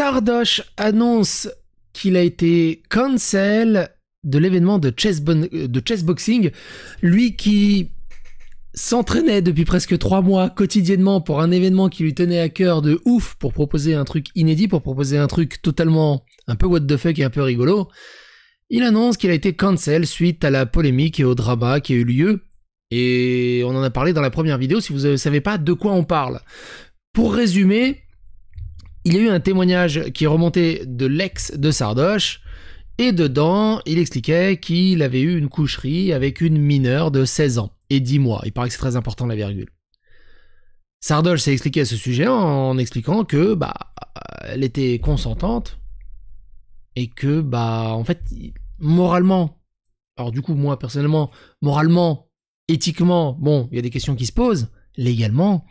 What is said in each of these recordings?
Sardoche annonce qu'il a été cancel de l'événement de, chess euh, boxing. chessboxing. Lui qui s'entraînait depuis presque trois mois quotidiennement pour un événement qui lui tenait à cœur de ouf pour proposer un truc inédit, pour proposer un truc totalement un peu what the fuck et un peu rigolo. Il annonce qu'il a été cancel suite à la polémique et au drama qui a eu lieu. Et on en a parlé dans la première vidéo si vous ne savez pas de quoi on parle. Pour résumer, il y a eu un témoignage qui remontait de l'ex de Sardoche, et dedans, il expliquait qu'il avait eu une coucherie avec une mineure de 16 ans et 10 mois. Il paraît que c'est très important la virgule. Sardoche s'est expliqué à ce sujet en expliquant que bah elle était consentante et que bah en fait moralement alors du coup moi personnellement moralement éthiquement bon il y a des questions qui se posent légalement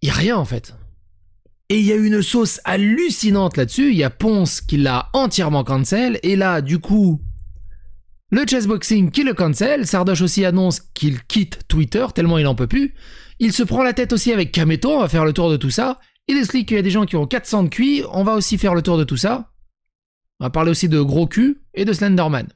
il y a rien en fait et il y a une sauce hallucinante là-dessus. Il y a Ponce qui l'a entièrement cancel. Et là, du coup, le chessboxing qui le cancel. Sardoche aussi annonce qu'il quitte Twitter tellement il n'en peut plus. Il se prend la tête aussi avec Kameto. On va faire le tour de tout ça. Il explique qu'il y a des gens qui ont 400 de QI. On va aussi faire le tour de tout ça. On va parler aussi de gros cul et de Slenderman.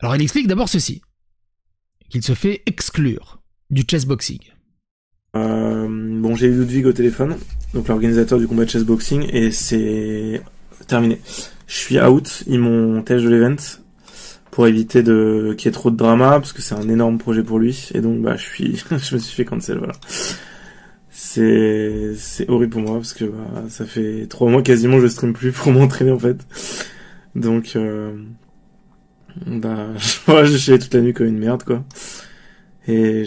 Alors il explique d'abord ceci, qu'il se fait exclure du chessboxing. Euh, bon, j'ai eu Ludwig au téléphone, donc l'organisateur du combat de chessboxing, et c'est terminé. Je suis out, ils m'ont tâche de l'event pour éviter de qu'il y ait trop de drama, parce que c'est un énorme projet pour lui, et donc bah je suis, je me suis fait cancel, voilà. C'est c'est horrible pour moi parce que bah, ça fait trois mois quasiment je stream plus pour m'entraîner en fait, donc. Euh... Bah, je suis toute la nuit comme une merde, quoi. Et,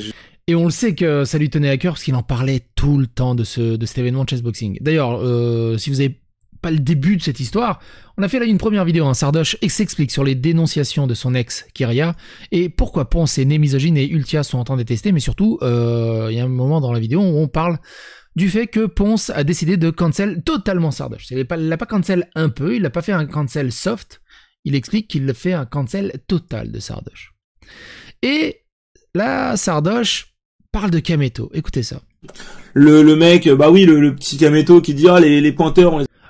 Et on le sait que ça lui tenait à cœur parce qu'il en parlait tout le temps de, ce, de cet événement de chessboxing. D'ailleurs, euh, si vous avez pas le début de cette histoire. On a fait là une première vidéo, hein, Sardoche s'explique sur les dénonciations de son ex Kyria et pourquoi Ponce et né et Ultia sont en train de détester, mais surtout, euh, il y a un moment dans la vidéo où on parle du fait que Ponce a décidé de cancel totalement Sardoche. Il l'a pas, pas cancel un peu, il n'a pas fait un cancel soft, il explique qu'il fait un cancel total de Sardoche. Et là, Sardoche parle de Kameto. Écoutez ça. Le, mec, bah oui, le, petit Kameto qui dit ah les, les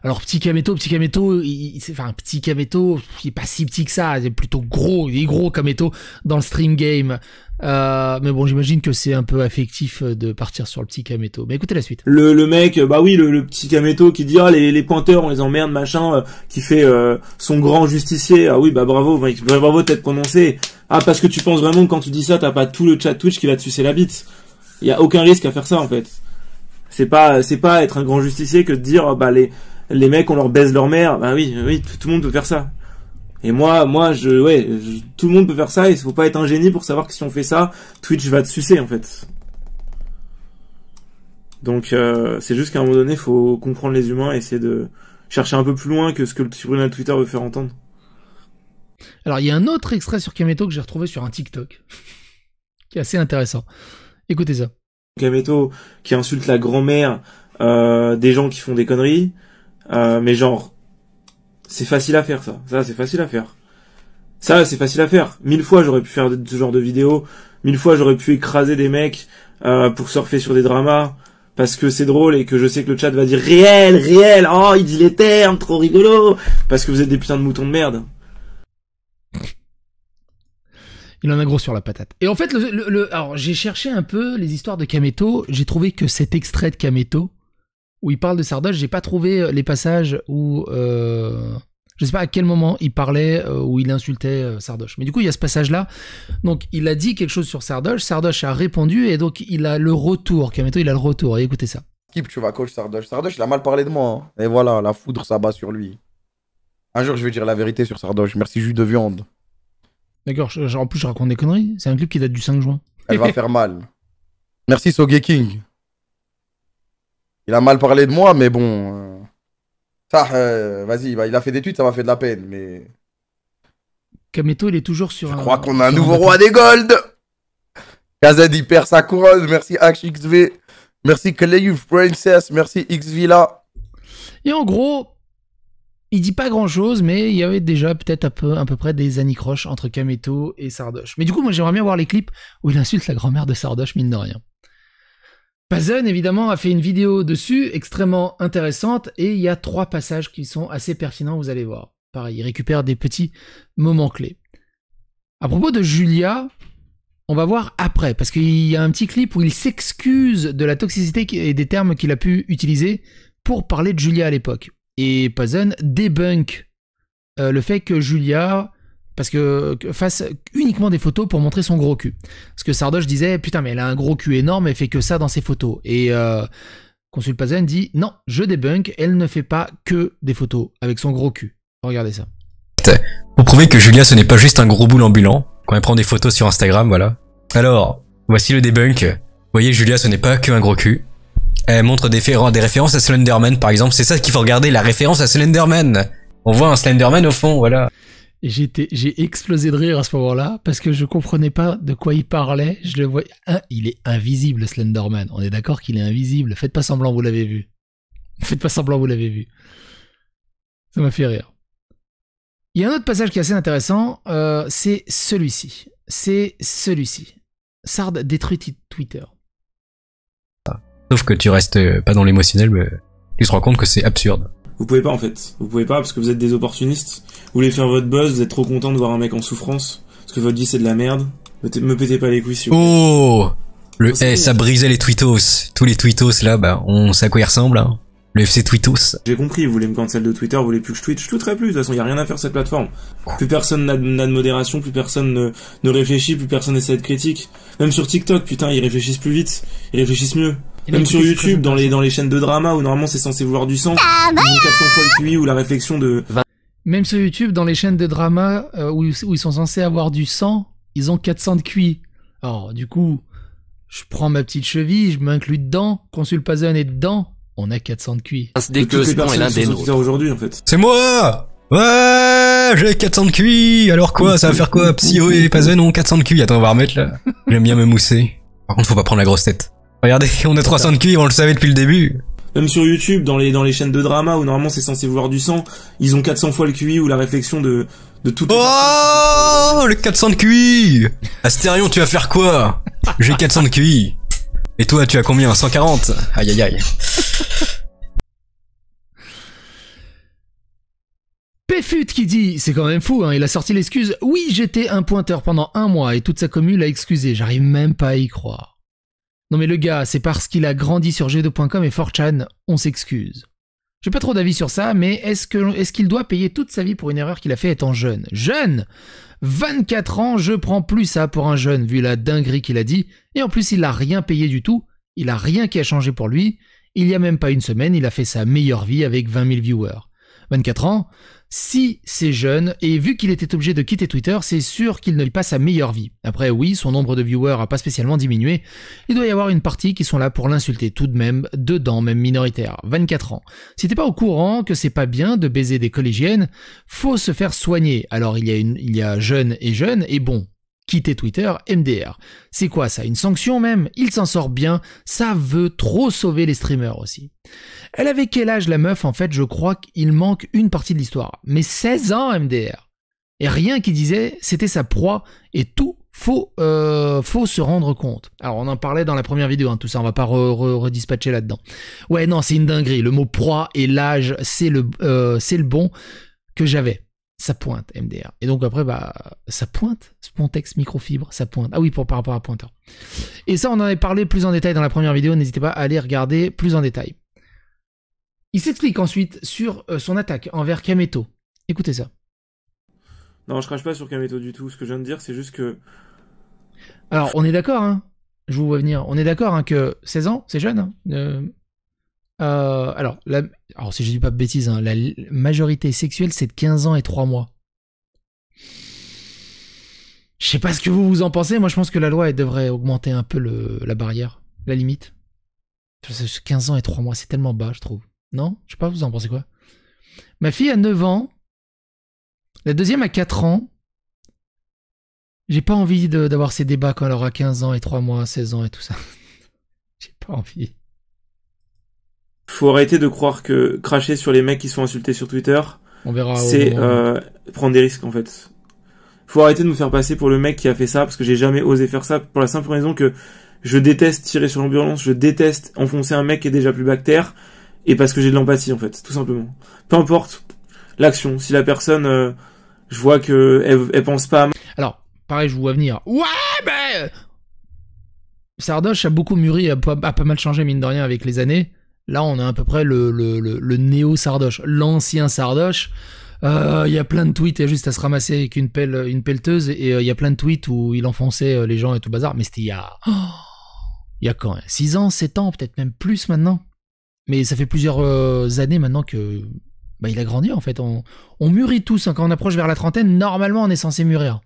Alors petit Kameto, petit Kameto, il, enfin petit Kameto, il est pas si petit que ça, il est plutôt gros, il est gros Kameto dans le stream game euh, mais bon, j'imagine que c'est un peu affectif euh, de partir sur le petit Kameto. Mais écoutez la suite. Le, mec, euh, bah oui, le, petit Kameto qui dit ah, les, pointeurs, on les emmerde, machin, qui fait son grand justicier. Ah oui, bah bravo, bravo, bravo t'être prononcé. Ah, parce que tu penses vraiment que quand tu dis ça, t'as pas tout le chat Twitch qui va te sucer la bite. Y a aucun risque à faire ça, en fait. C'est pas, c'est pas être un grand justicier que de dire, oh, bah les, les mecs, on leur baise leur mère. Bah oui, oui, tout, le monde peut faire ça. Et moi, moi, je, ouais, tout le monde peut faire ça il faut pas être un génie pour savoir que si on fait ça, Twitch va te sucer en fait. Donc euh, c'est juste qu'à un moment donné, faut comprendre les humains et essayer de chercher un peu plus loin que ce que le tribunal Twitter veut faire entendre. Alors il y a un autre extrait sur Kameto que j'ai retrouvé sur un TikTok, qui est assez intéressant. Écoutez ça. Kameto qui insulte la grand-mère euh, des gens qui font des conneries, euh, mais genre c'est facile à faire ça. Ça, c'est facile à faire. Ça, c'est facile à faire. Mille fois, j'aurais pu faire ce genre de vidéo. Mille fois, j'aurais pu écraser des mecs euh, pour surfer sur des dramas parce que c'est drôle et que je sais que le chat va dire réel, réel. Oh, il dit les termes, trop rigolo. Parce que vous êtes des putains de moutons de merde. Il en a gros sur la patate. Et en fait, le alors j'ai cherché un peu les histoires de Kameto. J'ai trouvé que cet extrait de Kameto où il parle de Sardoche. J'ai pas trouvé euh, les passages où. Euh, je sais pas à quel moment il parlait, euh, où il insultait Sardoche. Mais du coup, il y a ce passage-là. Donc, il a dit quelque chose sur Sardoche. Sardoche a répondu et donc il a le retour. Kameto, il a le retour. écoutez ça. Skip, tu vas coach Sardoche. Sardoche, il a mal parlé de moi. Hein. Et voilà, la foudre s'abat sur lui. Un jour, je vais dire la vérité sur Sardoche. Merci, jus de viande. D'accord, en plus, je raconte des conneries. C'est un clip qui date du 5 juin. Elle va faire mal. Merci, Sogeking King. Il a mal parlé de moi, mais bon. Euh, ça, euh, vas-y, bah, il a fait des tweets, ça m'a fait de la peine, mais. Kameto, il est toujours sur. Je crois qu'on a un nouveau roi des Golds KZ, il perd sa couronne. Merci HXV. Merci Youth Princess. Merci Xvilla. Et en gros, il dit pas grand chose, mais il y avait déjà peut-être à peu, à peu près des anicroches entre Kameto et Sardoche. Mais du coup, moi j'aimerais bien voir les clips où il insulte la grand-mère de Sardoche, mine de rien. Pazen, évidemment, a fait une vidéo dessus extrêmement intéressante et il y a trois passages qui sont assez pertinents, vous allez voir. Pareil, il récupère des petits moments clés. À propos de Julia, on va voir après, parce qu'il y a un petit clip où il s'excuse de la toxicité et des termes qu'il a pu utiliser pour parler de Julia à l'époque. Et Pazen débunk euh, le fait que Julia parce que fasse uniquement des photos pour montrer son gros cul. Parce que Sardoche disait putain mais elle a un gros cul énorme, elle fait que ça dans ses photos. Et euh, Consul Pazan dit non, je débunk, elle ne fait pas que des photos avec son gros cul. Regardez ça. Pour prouver que Julia ce n'est pas juste un gros boule ambulant, quand elle prend des photos sur Instagram, voilà. Alors, voici le débunk. Vous voyez, Julia, ce n'est pas que un gros cul. Elle montre des, des références à Slenderman, par exemple. C'est ça qu'il faut regarder, la référence à Slenderman. On voit un Slenderman au fond, voilà j'ai explosé de rire à ce moment-là parce que je comprenais pas de quoi il parlait. Je le voyais. il est invisible, Slenderman. On est d'accord qu'il est invisible. Faites pas semblant, vous l'avez vu. Faites pas semblant, vous l'avez vu. Ça m'a fait rire. Il y a un autre passage qui est assez intéressant. Euh, c'est celui-ci. C'est celui-ci. Sard détruit Twitter. Sauf que tu restes pas dans l'émotionnel, mais tu te rends compte que c'est absurde. Vous pouvez pas en fait. Vous pouvez pas parce que vous êtes des opportunistes. Vous voulez faire votre buzz, vous êtes trop content de voir un mec en souffrance parce que votre vie c'est de la merde. Me, pétez pas les couilles si Oh le, S eh, ça brisait les tweetos. Tous les tweetos là, bah, on sait à quoi ils ressemblent. Hein. Le FC Tweetos. J'ai compris, vous voulez me cancel de Twitter, vous voulez plus que je tweete, je tweeterai plus, de toute façon, y a rien à faire sur cette plateforme. Plus personne n'a de modération, plus personne ne, réfléchit, plus personne essaie de critique. Même sur TikTok, putain, ils réfléchissent plus vite, ils réfléchissent mieux. Même sur YouTube, dans les, dans les chaînes de drama où normalement c'est censé vouloir du sang, ils ont 400 fois le cuit ou la réflexion de. Même sur YouTube, dans les chaînes de drama euh, où, ils sont censés avoir du sang, ils ont 400 de cuit. Alors, du coup, je prends ma petite cheville, je m'inclus dedans, Consul Pazen est dedans, on a 400 de QI. Ah, dès c'est aujourd'hui, en fait. C'est moi! Ouais, j'ai 400 de QI, alors quoi, ça va faire quoi? Psyo et Pazen ont 400 de QI. Attends, on va remettre là. J'aime bien me mousser. Par contre, faut pas prendre la grosse tête. Regardez, on a 300 de QI, on le savait depuis le début. Même sur YouTube, dans les, dans les chaînes de drama où normalement c'est censé vouloir du sang, ils ont 400 fois le QI ou la réflexion de, de tout. Oh, le 400 de QI! Astérion, tu vas faire quoi? J'ai 400 de QI. Et toi, tu as combien? 140? Aïe, aïe, aïe. Péfut qui dit, c'est quand même fou, hein, il a sorti l'excuse, oui j'étais un pointeur pendant un mois et toute sa commune l'a excusé, j'arrive même pas à y croire. Non mais le gars, c'est parce qu'il a grandi sur G2.com et 4chan, on s'excuse. J'ai pas trop d'avis sur ça, mais est-ce qu'il est qu'il doit payer toute sa vie pour une erreur qu'il a fait étant jeune Jeune 24 ans, je prends plus ça pour un jeune, vu la dinguerie qu'il a dit, et en plus il n'a rien payé du tout, il a rien qui a changé pour lui, il y a même pas une semaine, il a fait sa meilleure vie avec 20 000 viewers. 24 ans, si c'est jeune, et vu qu'il était obligé de quitter Twitter, c'est sûr qu'il ne vit pas sa meilleure vie. Après oui, son nombre de viewers a pas spécialement diminué, il doit y avoir une partie qui sont là pour l'insulter tout de même, dedans même minoritaire, 24 ans. Si t'es pas au courant que c'est pas bien de baiser des collégiennes, faut se faire soigner. Alors il y a, une, il y a jeune et jeune, et bon, quitter Twitter, MDR. C'est quoi ça Une sanction même Il s'en sort bien, ça veut trop sauver les streamers aussi. Elle avait quel âge la meuf en fait Je crois qu'il manque une partie de l'histoire. Mais 16 ans MDR Et rien qui disait c'était sa proie et tout faut, euh, faut se rendre compte. Alors, on en parlait dans la première vidéo, hein, tout ça, on va pas redispatcher là-dedans. Ouais, non, c'est une dinguerie. Le mot proie et l'âge, c'est le, euh, c'est le bon que j'avais ça pointe MDR. Et donc après, bah, ça pointe, Spontex microfibre, ça pointe. Ah oui, pour, par rapport à pointeur. Et ça, on en avait parlé plus en détail dans la première vidéo, n'hésitez pas à aller regarder plus en détail. Il s'explique ensuite sur euh, son attaque envers Kameto. Écoutez ça. Non, je crache pas sur Kameto du tout. Ce que je viens de dire, c'est juste que. Alors, on est d'accord, hein je vous vois venir. On est d'accord hein, que 16 ans, c'est jeune. Hein euh, euh, alors, la, alors, si je dis pas de bêtises, hein, la majorité sexuelle, c'est de 15 ans et 3 mois. Je sais pas ce que vous vous en pensez. Moi, je pense que la loi, elle devrait augmenter un peu le, la barrière, la limite. 15 ans et 3 mois, c'est tellement bas, je trouve. Non Je sais pas, vous en pensez quoi Ma fille a 9 ans. La deuxième a 4 ans. J'ai pas envie d'avoir ces débats quand elle aura 15 ans et 3 mois, 16 ans et tout ça. J'ai pas envie faut arrêter de croire que cracher sur les mecs qui sont insultés sur Twitter, C'est euh, prendre des risques en fait. Faut arrêter de nous faire passer pour le mec qui a fait ça parce que j'ai jamais osé faire ça pour la simple raison que je déteste tirer sur l'ambulance, je déteste enfoncer un mec qui est déjà plus bactère et parce que j'ai de l'empathie en fait, tout simplement. Peu importe l'action, si la personne, euh, je vois que elle, pense pas. À... Alors pareil, je vous vois venir. Ouais, mais Sardoche a beaucoup mûri, a pas mal changé mine de rien avec les années. Là, on a à peu près le, néo Sardoche, l'ancien Sardoche. Euh, il y a plein de tweets, il y a juste à se ramasser avec une pelle, une pelleteuse, et euh, il y a plein de tweets où il enfonçait euh, les gens et tout bazar. Mais c'était il y a, il y a quand 6 ans, 7 ans, peut-être même plus maintenant. Mais ça fait plusieurs années maintenant que, bah, il a grandi en fait. On, mûrit tous hein. quand on approche vers la trentaine. Normalement, on est censé mûrir.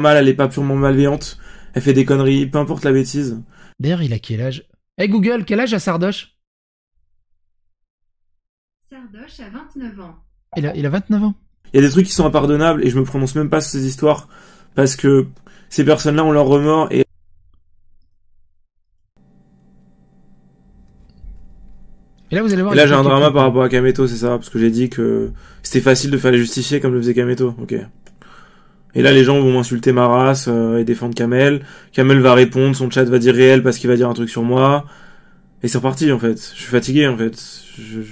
Mal, elle est pas purement malveillante. Elle fait des conneries, peu importe la bêtise. D'ailleurs, il a quel âge et eh, hey, Google, quel âge a Sardoche a 29 ans. Il a, il a 29 ans. Il y a des trucs qui sont impardonnables et je me prononce même pas sur ces histoires parce que ces personnes-là ont leur remords et. Et là, vous allez voir. Et là, j'ai un drama par rapport à Kameto, c'est ça Parce que j'ai dit que c'était facile de faire les justifier comme le faisait Kameto. Ok. Et là, les gens vont m'insulter ma race euh, et défendre Kamel. Kamel va répondre, son chat va dire réel parce qu'il va dire un truc sur moi. Et c'est reparti, en fait. Je suis fatigué, en fait. je...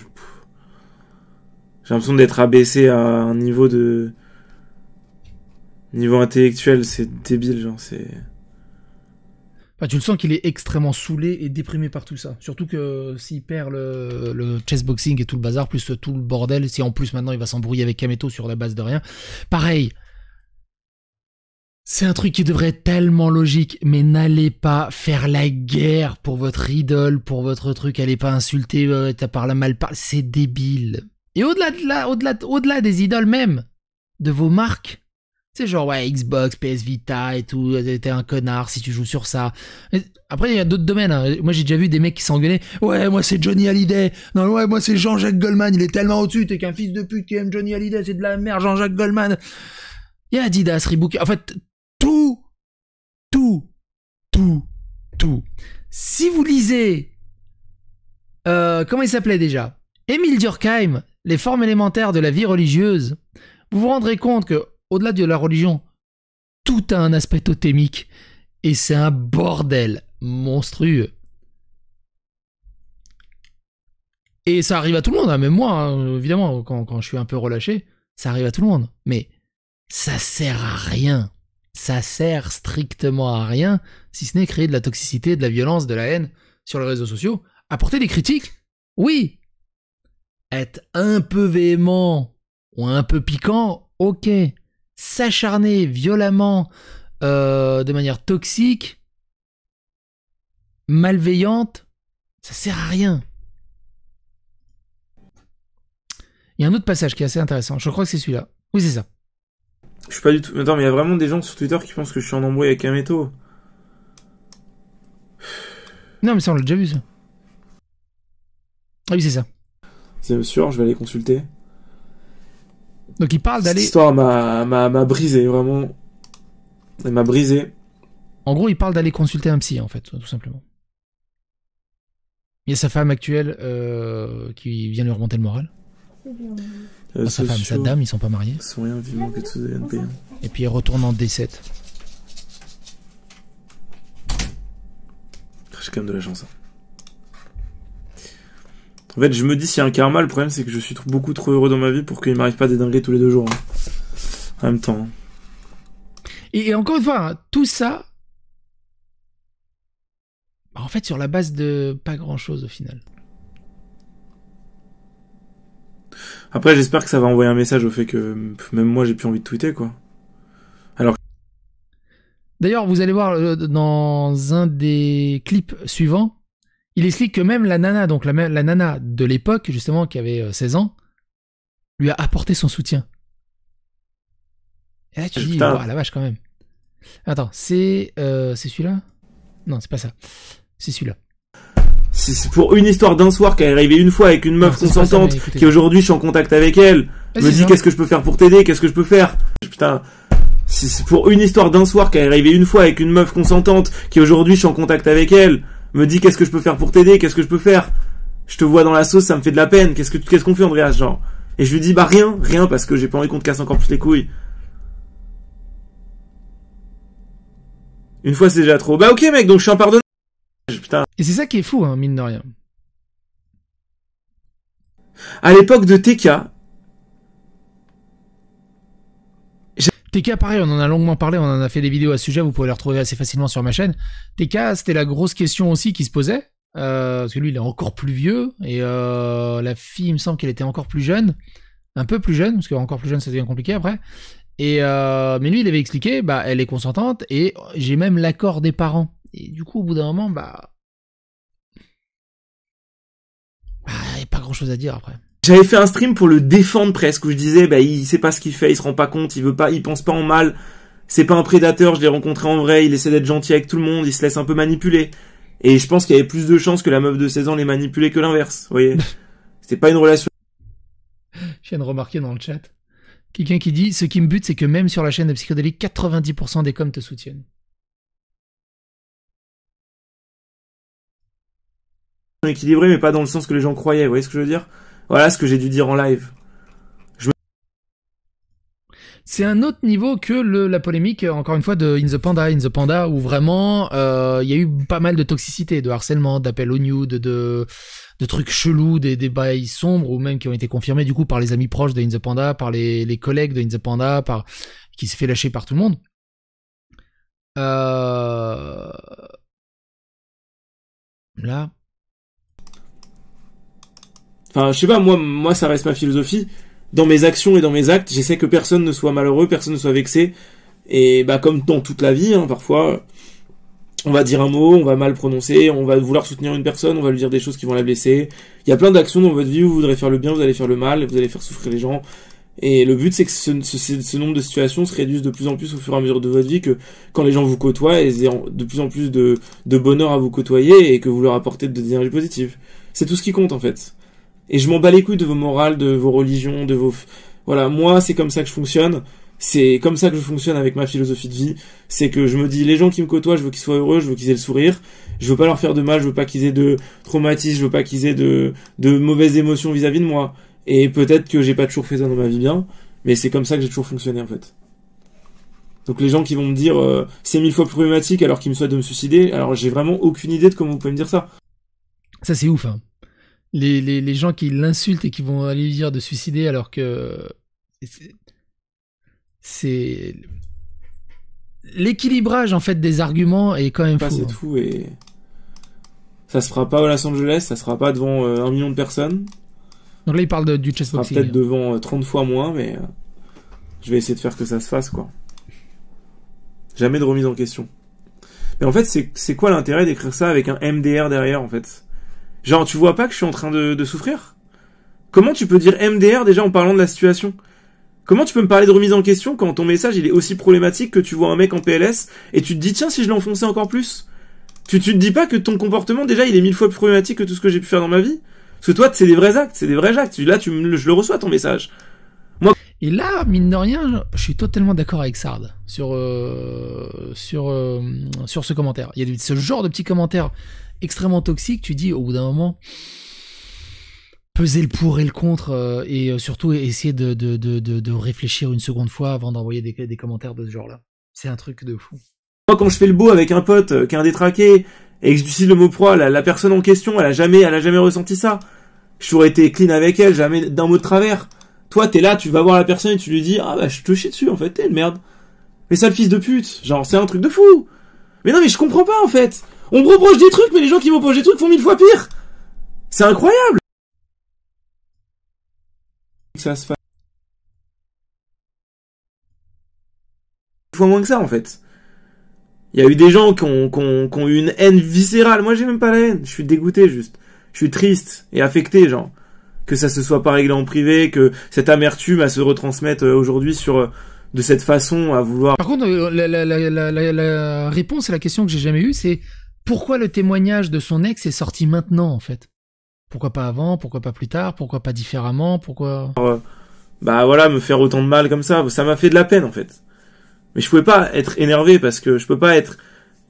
J'ai l'impression d'être abaissé à un niveau de. Niveau intellectuel, c'est débile, genre, c'est. Bah, tu le sens qu'il est extrêmement saoulé et déprimé par tout ça. Surtout que euh, s'il perd le, le chessboxing et tout le bazar, plus tout le bordel, si en plus maintenant il va s'embrouiller avec Kameto sur la base de rien. Pareil, c'est un truc qui devrait être tellement logique, mais n'allez pas faire la guerre pour votre idole, pour votre truc, N'allez pas insulter euh, t'as par mal C'est débile. Et au-delà au-delà, au-delà des idoles même, de vos marques. C'est genre, ouais, Xbox, PS Vita et tout, euh, t'es un connard si tu joues sur ça. après, il y a d'autres domaines. Hein. Moi, j'ai déjà vu des mecs qui s'engueulaient. Ouais, moi, c'est Johnny Hallyday. Non, ouais, moi, c'est Jean-Jacques Goldman. Il est tellement au-dessus. T'es qu'un fils de pute qui aime Johnny Hallyday. C'est de la merde, Jean-Jacques Goldman. Il y a Adidas, Reebok. En fait, tout, tout, tout, tout. Si vous lisez, euh, comment il s'appelait déjà Emile Durkheim, les formes élémentaires de la vie religieuse, vous vous rendrez compte que, au-delà de la religion, tout a un aspect totémique, et c'est un bordel monstrueux. Et ça arrive à tout le monde, hein. même moi, hein, évidemment, quand, quand je suis un peu relâché, ça arrive à tout le monde. Mais ça sert à rien. Ça sert strictement à rien, si ce n'est créer de la toxicité, de la violence, de la haine sur les réseaux sociaux. Apporter des critiques, oui, être un peu véhément ou un peu piquant, ok. S'acharner violemment, euh, de manière toxique, malveillante, ça sert à rien. Il y a un autre passage qui est assez intéressant. Je crois que c'est celui-là. Oui, c'est ça. Je suis pas du tout. Attends, mais il y a vraiment des gens sur Twitter qui pensent que je suis en embrouille avec un métaux. Non, mais ça, on l'a déjà vu, ça. Ah oui, c'est ça. C'est sûr, je vais aller consulter. Donc il parle d'aller. L'histoire histoire m'a brisé, vraiment. Elle m'a brisé. En gros, il parle d'aller consulter un psy, en fait, tout simplement. Il y a sa femme actuelle euh, qui vient lui remonter le moral. Euh, sa femme, sa dame, ils sont pas mariés. Ils Sont rien, vivement que tout hein. Et puis il retourne en D7. J'ai quand même de la chance. Hein. En fait, je me dis, s'il y a un karma, le problème, c'est que je suis beaucoup trop heureux dans ma vie pour qu'il m'arrive pas des dingueries tous les deux jours. Hein. En même temps. Hein. Et, encore une fois, hein, tout ça. Bah, en fait, sur la base de pas grand chose au final. Après, j'espère que ça va envoyer un message au fait que même moi, j'ai plus envie de tweeter, quoi. Alors. D'ailleurs, vous allez voir euh, dans un des clips suivants, il explique que même la nana, donc la, nana de l'époque, justement, qui avait 16 euh, ans, lui a apporté son soutien. Et là, tu ah, dis, oh, la vache, quand même. Attends, c'est euh, c'est celui-là Non, c'est pas ça. C'est celui-là. C'est pour une histoire d'un soir qui est arrivée une fois avec une meuf consentante qui aujourd'hui je suis en contact avec elle. Je me dis, qu'est-ce que je peux faire pour t'aider, qu'est-ce que je peux faire. Putain. C'est pour une histoire d'un soir qui est arrivée une fois avec une meuf consentante qui aujourd'hui je suis en contact avec elle me dit qu'est-ce que je peux faire pour t'aider, qu'est-ce que je peux faire. Je te vois dans la sauce, ça me fait de la peine. Qu'est-ce que tu qu'on fait, Andreas, genre Et je lui dis bah rien, rien parce que j'ai pas envie qu'on te casse encore plus les couilles. Une fois c'est déjà trop. Bah ok mec, donc je suis en pardonnage. Putain. Et c'est ça qui est fou, hein, mine de rien. À l'époque de TK, TK, pareil, on en a longuement parlé, on en a fait des vidéos à ce sujet, vous pouvez les retrouver assez facilement sur ma chaîne. TK, c'était la grosse question aussi qui se posait, euh, parce que lui, il est encore plus vieux, et euh, la fille, il me semble qu'elle était encore plus jeune, un peu plus jeune, parce qu'encore plus jeune, ça devient compliqué après. Et euh, mais lui, il avait expliqué, bah, elle est consentante, et j'ai même l'accord des parents. Et du coup, au bout d'un moment, bah, bah il n'y a pas grand-chose à dire après. J'avais fait un stream pour le défendre presque, où je disais, bah, il sait pas ce qu'il fait, il se rend pas compte, il veut pas, il pense pas en mal. C'est pas un prédateur, je l'ai rencontré en vrai, il essaie d'être gentil avec tout le monde, il se laisse un peu manipuler. Et je pense qu'il y avait plus de chances que la meuf de 16 ans l'ait manipulé que l'inverse, vous voyez. C'était pas une relation. Je viens de remarquer dans le chat. Quelqu'un qui dit, ce qui me bute, c'est que même sur la chaîne de psychodélique, 90% des coms te soutiennent. Équilibré, mais pas dans le sens que les gens croyaient, vous voyez ce que je veux dire? Voilà ce que j'ai dû dire en live. C'est un autre niveau que la polémique, euh, encore une fois, de In the Panda. In the Panda, où vraiment, euh, il y a eu pas mal de toxicité, de harcèlement, d'appels au nude, de, trucs chelous, des, bails sombres, ou même qui ont été confirmés, du coup, par les amis proches de In the Panda, par les, les collègues de In the Panda, par, qui s'est fait lâcher par tout le monde. Euh, là, Enfin, je sais pas, moi, moi, ça reste ma philosophie. Dans mes actions et dans mes actes, j'essaie que personne ne soit malheureux, personne ne soit vexé. Et bah, comme dans toute la vie, hein, parfois, on va dire un mot, on va mal prononcer, on va vouloir soutenir une personne, on va lui dire des choses qui vont la blesser. Il y a plein d'actions dans votre vie où vous voudrez faire le bien, vous allez faire le mal, vous allez faire souffrir les gens. Et le but, c'est que ce, nombre de situations se réduise de plus en plus au fur et à mesure de votre vie, que quand les gens vous côtoient, ils aient de plus en plus de, bonheur à vous côtoyer et que vous leur apportez de l'énergie positive. C'est tout ce qui compte en fait. Et je m'en bats les couilles de vos morales, de vos religions, de vos... Voilà, moi, c'est comme ça que je fonctionne. C'est comme ça que je fonctionne avec ma philosophie de vie. C'est que je me dis, les gens qui me côtoient, je veux qu'ils soient heureux, je veux qu'ils aient le sourire. Je veux pas leur faire de mal, je veux pas qu'ils aient de traumatisme, je veux pas qu'ils aient de, de mauvaises émotions vis-à-vis de moi. Et peut-être que j'ai pas toujours fait ça dans ma vie bien, mais c'est comme ça que j'ai toujours fonctionné en fait. Donc les gens qui vont me dire euh, c'est mille fois plus problématique alors qu'ils me souhaitent de me suicider, alors j'ai vraiment aucune idée de comment vous pouvez me dire ça. Ça c'est ouf. Hein les, les, gens qui l'insultent et qui vont aller lui dire de suicider alors que c'est l'équilibrage en fait des arguments est quand même fou. Hein. fou et ça se fera pas à Los Angeles, ça se fera pas devant euh, un million de personnes. Donc là il parle de, du sera Peut-être hein. devant 30 euh, fois moins, mais euh, je vais essayer de faire que ça se fasse quoi. Jamais de remise en question. Mais en fait c'est quoi l'intérêt d'écrire ça avec un MDR derrière en fait Genre, tu vois pas que je suis en train de, souffrir Comment tu peux dire MDR déjà en parlant de la situation Comment tu peux me parler de remise en question quand ton message il est aussi problématique que tu vois un mec en PLS et tu te dis tiens si je l'enfonçais encore plus tu, tu te dis pas que ton comportement déjà il est mille fois plus problématique que tout ce que j'ai pu faire dans ma vie Parce que toi c'est des vrais actes, c'est des vrais actes. Là tu je le reçois ton message. Moi... Et là mine de rien je suis totalement d'accord avec Sard sur euh, sur euh, sur ce commentaire. Il y a ce genre de petits commentaires extrêmement toxique, tu dis au bout d'un moment peser le pour et le contre euh, et euh, surtout essayer de, réfléchir une seconde fois avant d'envoyer des, des, commentaires de ce genre-là. C'est un truc de fou. Moi, quand je fais le beau avec un pote euh, qui détraqué et que cite le mot pro, la, personne en question, elle a jamais, elle a jamais ressenti ça. J'aurais été clean avec elle, jamais d'un mot de travers. Toi, t'es là, tu vas voir la personne et tu lui dis Ah bah, je te chie dessus en fait, t'es une merde. Mais ça, le fils de pute, genre, c'est un truc de fou. Mais non, mais je comprends pas en fait. On me reproche des trucs, mais les gens qui me reprochent des trucs font mille fois pire C'est incroyable ça se fois moins que ça en fait. Il y a eu des gens qui ont, eu une haine viscérale. Moi, j'ai même pas la haine. Je suis dégoûté, juste. Je suis triste et affecté, genre. Que ça se soit pas réglé en privé, que cette amertume à se retransmettre euh, aujourd'hui sur euh, de cette façon à vouloir. Par contre, euh, la, la réponse à la question que j'ai jamais eue, c'est pourquoi le témoignage de son ex est sorti maintenant, en fait Pourquoi pas avant Pourquoi pas plus tard Pourquoi pas différemment Pourquoi euh, Bah voilà, me faire autant de mal comme ça, ça m'a fait de la peine, en fait. Mais je pouvais pas être énervé parce que je peux pas être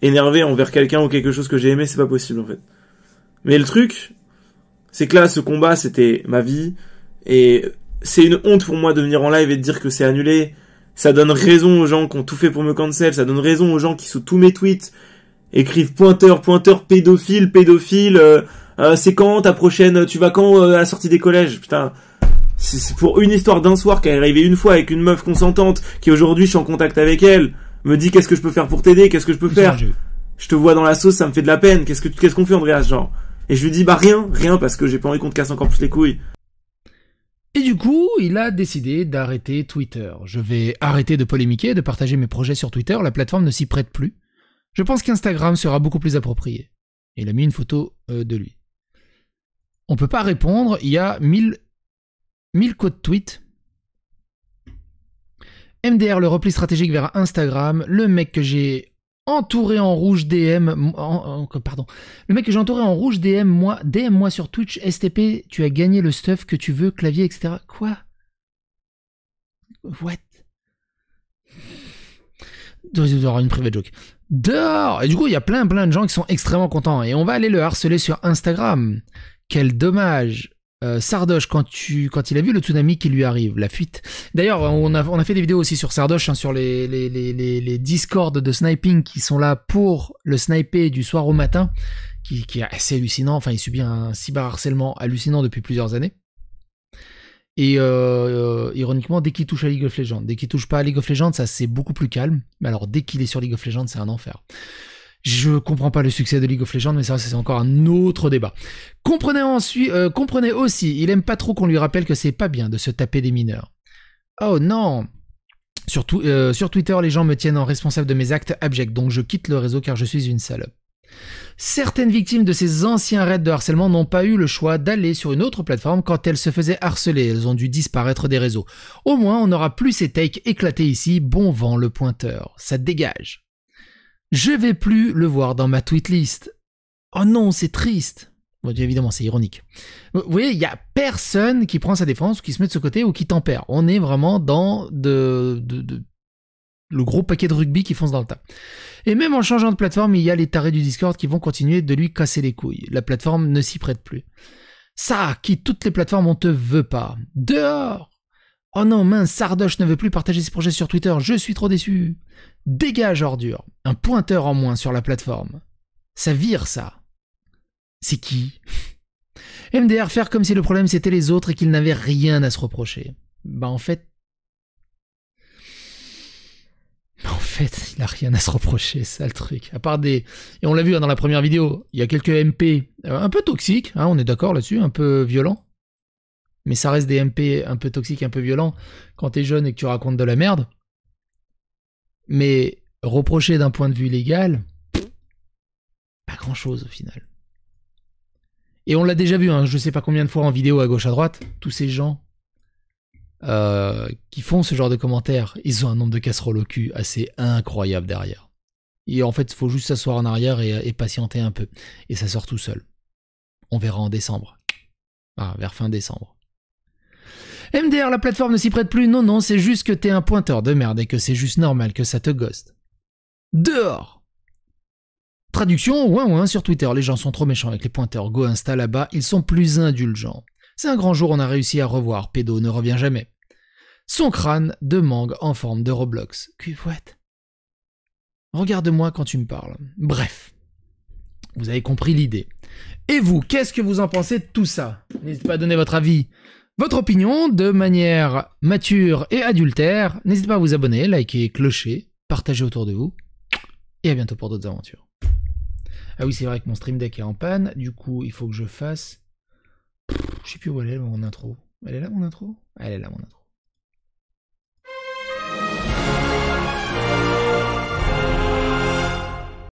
énervé envers quelqu'un ou quelque chose que j'ai aimé, c'est pas possible, en fait. Mais le truc, c'est que là, ce combat, c'était ma vie et c'est une honte pour moi de venir en live et de dire que c'est annulé. Ça donne raison aux gens qui ont tout fait pour me cancel, ça donne raison aux gens qui sous tous mes tweets écrivent pointeur, pointeur, pédophile, pédophile. Euh, euh, c'est quand ta prochaine Tu vas quand euh, à la sortie des collèges Putain. C'est pour une histoire d'un soir qui est arrivée une fois avec une meuf consentante qui aujourd'hui je suis en contact avec elle. Me dit qu'est-ce que je peux faire pour t'aider Qu'est-ce que je peux faire Je te vois dans la sauce, ça me fait de la peine. Qu'est-ce que qu'est-ce qu'on fait Andreas genre Et je lui dis bah rien, rien parce que j'ai pas envie qu'on te casse encore plus les couilles. Et du coup, il a décidé d'arrêter Twitter. Je vais arrêter de polémiquer de partager mes projets sur Twitter, la plateforme ne s'y prête plus. Je pense qu'Instagram sera beaucoup plus approprié. Il a mis une photo euh, de lui. On peut pas répondre, il y a 1000 1000 codes tweets. MDR, le repli stratégique vers Instagram, le mec que j'ai entouré en rouge DM, pardon, le mec que j'ai entouré en rouge DM, moi, DM moi sur Twitch, STP, tu as gagné le stuff que tu veux, clavier, etc. Quoi What une private joke dehors. Et du coup, il y a plein, plein de gens qui sont extrêmement contents. Et on va aller le harceler sur Instagram. Quel dommage. Euh, Sardoche, quand, tu, quand il a vu le tsunami qui lui arrive, la fuite. D'ailleurs, on a, on a fait des vidéos aussi sur Sardoche, hein, sur les, les, les, les, les discords de sniping qui sont là pour le sniper du soir au matin, qui, qui est assez hallucinant. Enfin, il subit un cyberharcèlement hallucinant depuis plusieurs années. Et euh, ironiquement, dès qu'il touche à League of Legends, dès qu'il touche pas à League of Legends, ça c'est beaucoup plus calme. Mais alors dès qu'il est sur League of Legends, c'est un enfer. Je comprends pas le succès de League of Legends, mais ça c'est encore un autre débat. Comprenez ensuite, euh, comprenez aussi, il aime pas trop qu'on lui rappelle que c'est pas bien de se taper des mineurs. Oh non, sur, euh, sur, Twitter, les gens me tiennent en responsable de mes actes abjects, donc je quitte le réseau car je suis une salope. Certaines victimes de ces anciens raids de harcèlement n'ont pas eu le choix d'aller sur une autre plateforme quand elles se faisaient harceler, elles ont dû disparaître des réseaux. Au moins, on n'aura plus ces takes éclatés ici, bon vent le pointeur, ça dégage. Je vais plus le voir dans ma tweet list. Oh non, c'est triste. Bon, évidemment, c'est ironique. Vous voyez, il n'y a personne qui prend sa défense, qui se met de ce côté ou qui tempère. On est vraiment dans de le gros paquet de rugby qui fonce dans le tas. Et même en changeant de plateforme, il y a les tarés du Discord qui vont continuer de lui casser les couilles. La plateforme ne s'y prête plus. Ça, qui toutes les plateformes, on te veut pas. Dehors Oh non, mince, Sardoche ne veut plus partager ses projets sur Twitter, je suis trop déçu. Dégage, ordure. Un pointeur en moins sur la plateforme. Ça vire, ça. C'est qui MDR faire comme si le problème c'était les autres et qu'il n'avait rien à se reprocher. Bah en fait, En fait, il n'a rien à se reprocher, ça le truc. À part des... Et on l'a vu hein, dans la première vidéo, il y a quelques MP euh, un peu toxiques, hein, on est d'accord là-dessus, un peu violents. Mais ça reste des MP un peu toxiques, un peu violents, quand t'es jeune et que tu racontes de la merde. Mais reprocher d'un point de vue légal, pas grand-chose au final. Et on l'a déjà vu, hein, je ne sais pas combien de fois en vidéo à gauche à droite, tous ces gens euh, qui font ce genre de commentaires, ils ont un nombre de casseroles au cul assez incroyable derrière. Et en fait, il faut juste s'asseoir en arrière et, patienter un peu. Et ça sort tout seul. On verra en décembre. Ah, vers fin décembre. MDR, la plateforme ne s'y prête plus. Non, non, c'est juste que t'es un pointeur de merde et que c'est juste normal que ça te ghoste. Dehors Traduction, ouin ouin sur Twitter. Les gens sont trop méchants avec les pointeurs. Go Insta là-bas, ils sont plus indulgents. C'est un grand jour, on a réussi à revoir. Pédo ne revient jamais son crâne de mangue en forme de Roblox. fouette Regarde-moi quand tu me parles. Bref. Vous avez compris l'idée. Et vous, qu'est-ce que vous en pensez de tout ça N'hésitez pas à donner votre avis, votre opinion de manière mature et adultère. N'hésitez pas à vous abonner, liker, clocher, partager autour de vous. Et à bientôt pour d'autres aventures. Ah oui, c'est vrai que mon stream deck est en panne. Du coup, il faut que je fasse... Je sais plus où elle est, mon intro. Elle est là, mon intro Elle est là, mon intro.